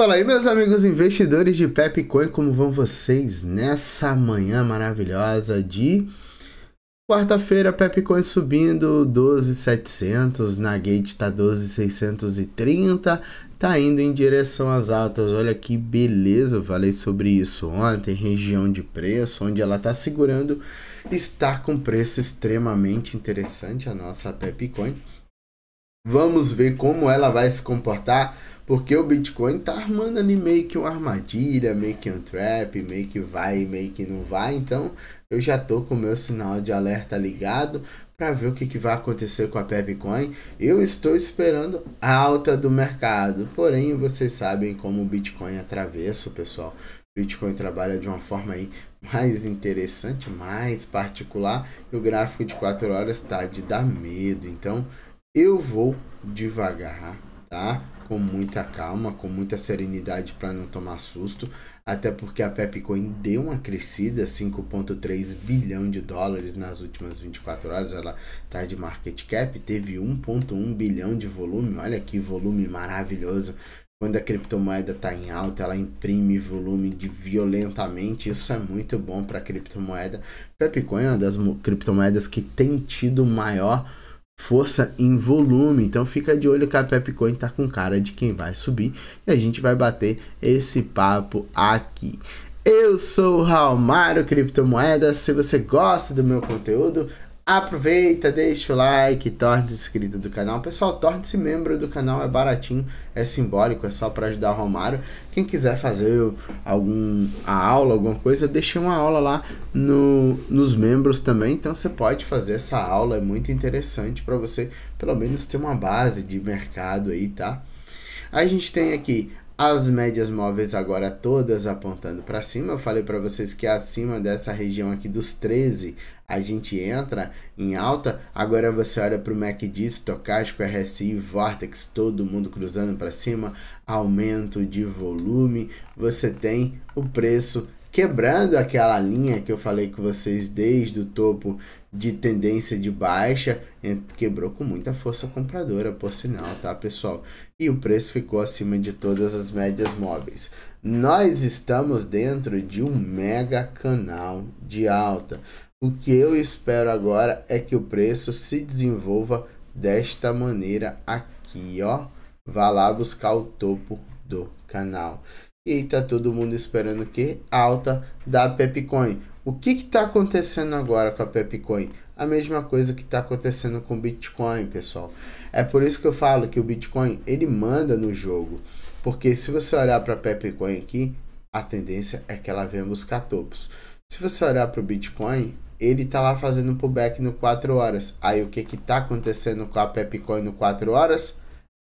Fala aí, meus amigos investidores de Pepcoin, como vão vocês nessa manhã maravilhosa de quarta-feira? Pepcoin subindo 12,700, na Gate está 12,630, tá indo em direção às altas. Olha que beleza, eu falei sobre isso ontem, região de preço, onde ela está segurando, está com preço extremamente interessante a nossa Pepcoin. Vamos ver como ela vai se comportar, porque o Bitcoin tá armando ali meio que uma armadilha, meio que um trap, meio que vai, meio que não vai. Então eu já tô com o meu sinal de alerta ligado para ver o que, que vai acontecer com a Pepcoin. Eu estou esperando a alta do mercado, porém vocês sabem como o Bitcoin atravessa, pessoal. Bitcoin trabalha de uma forma aí mais interessante, mais particular. E o gráfico de 4 horas tá de dar medo. Então, eu vou devagar, tá? Com muita calma, com muita serenidade para não tomar susto, até porque a Pepcoin deu uma crescida, 5.3 bilhão de dólares nas últimas 24 horas, ela tá de market cap, teve 1.1 bilhão de volume, olha que volume maravilhoso. Quando a criptomoeda está em alta, ela imprime volume de violentamente. Isso é muito bom para a criptomoeda. Pepcoin é uma das criptomoedas que tem tido maior força em volume. Então fica de olho que a Pepcoin tá com cara de quem vai subir e a gente vai bater esse papo aqui. Eu sou o Raul Mário Criptomoedas. Se você gosta do meu conteúdo, Aproveita, deixa o like, torne-se inscrito do canal. Pessoal, torne-se membro do canal, é baratinho, é simbólico, é só para ajudar o Romário. Quem quiser fazer algum, a aula, alguma coisa, eu deixei uma aula lá no, nos membros também, então você pode fazer essa aula, é muito interessante para você, pelo menos ter uma base de mercado aí, tá? a gente tem aqui as médias móveis agora todas apontando para cima. Eu falei para vocês que é acima dessa região aqui dos 13 a gente entra em alta. Agora você olha para o MACD, estocástico, RSI, Vortex, todo mundo cruzando para cima, aumento de volume. Você tem o preço quebrando aquela linha que eu falei com vocês desde o topo de tendência de baixa, quebrou com muita força compradora, por sinal, tá, pessoal? E o preço ficou acima de todas as médias móveis. Nós estamos dentro de um mega canal de alta. O que eu espero agora é que o preço se desenvolva desta maneira aqui, ó. Vá lá buscar o topo do canal. E tá todo mundo esperando que Alta da Pepcoin. O que está acontecendo agora com a Pepcoin? A mesma coisa que está acontecendo com o Bitcoin, pessoal. É por isso que eu falo que o Bitcoin ele manda no jogo, porque se você olhar para a Pepcoin aqui, a tendência é que ela venha buscar topos. Se você olhar para o Bitcoin, ele tá lá fazendo pullback no 4 horas. Aí o que que está acontecendo com a Pepcoin no 4 horas?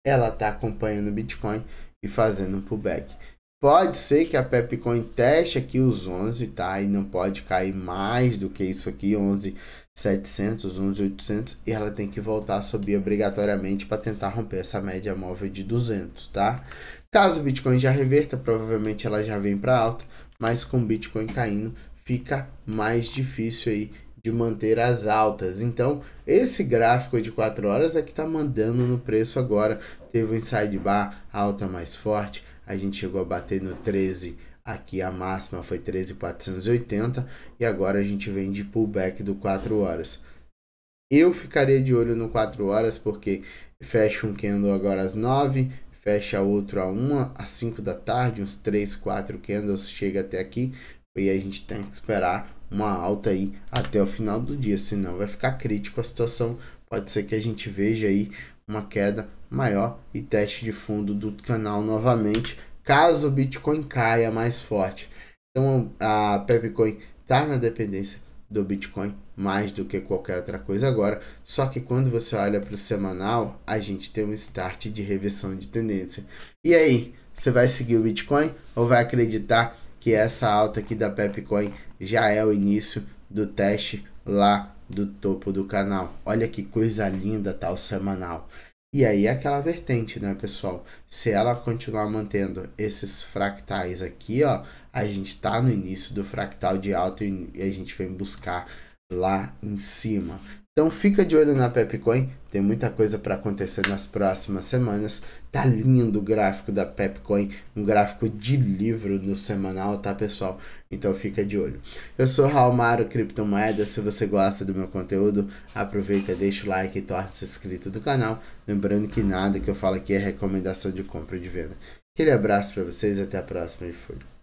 Ela está acompanhando o Bitcoin e fazendo pullback. Pode ser que a Pepcoin teste aqui os 11, tá? E não pode cair mais do que isso aqui, 11,700, 11,800. E ela tem que voltar a subir obrigatoriamente para tentar romper essa média móvel de 200, tá? Caso o Bitcoin já reverta, provavelmente ela já vem para alta. Mas com o Bitcoin caindo, fica mais difícil aí de manter as altas. Então, esse gráfico de 4 horas é que está mandando no preço agora. Teve um inside bar alta mais forte, a gente chegou a bater no 13, aqui a máxima foi 13,480 e agora a gente vem de pullback do 4 horas. Eu ficaria de olho no 4 horas porque fecha um candle agora às 9, fecha outro a 1, às 5 da tarde, uns 3, 4 candles chega até aqui e a gente tem que esperar uma alta aí até o final do dia, senão vai ficar crítico a situação. Pode ser que a gente veja aí uma queda maior e teste de fundo do canal novamente, caso o Bitcoin caia mais forte. Então a Pepcoin está na dependência do Bitcoin mais do que qualquer outra coisa agora. Só que quando você olha para o semanal, a gente tem um start de reversão de tendência. E aí, você vai seguir o Bitcoin ou vai acreditar que essa alta aqui da Pepcoin já é o início do teste lá do topo do canal. Olha que coisa linda tá o semanal. E aí é aquela vertente, né, pessoal? Se ela continuar mantendo esses fractais aqui, ó, a gente está no início do fractal de alta e a gente vem buscar lá em cima. Então fica de olho na Pepcoin, tem muita coisa para acontecer nas próximas semanas. Tá lindo o gráfico da Pepcoin, um gráfico de livro no semanal, tá pessoal? Então fica de olho. Eu sou Raul Maro Criptomoedas, se você gosta do meu conteúdo, aproveita, deixa o like e torna se inscrito do canal. Lembrando que nada que eu falo aqui é recomendação de compra e de venda. Aquele abraço para vocês, e até a próxima e fui.